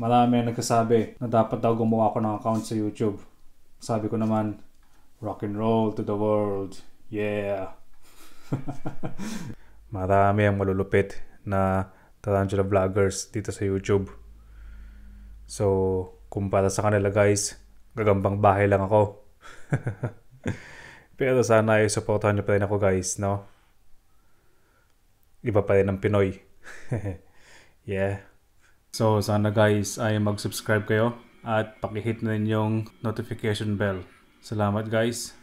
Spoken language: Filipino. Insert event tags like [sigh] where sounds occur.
Marami ang nagsasabi na dapat daw gumawa ako ng account sa YouTube. Sabi ko naman, rock and roll to the world. Yeah. [laughs] Marami ang malulupit na tarantula vloggers dito sa YouTube. So, kumpara sa kanila guys, gagambang bahay lang ako. [laughs] Pero sana ay supportahan niyo pa rin ako guys, no? Iba pa rin ang Pinoy. [laughs] yeah. So sana guys ay mag-subscribe kayo at paki-hit na yung notification bell. Salamat guys!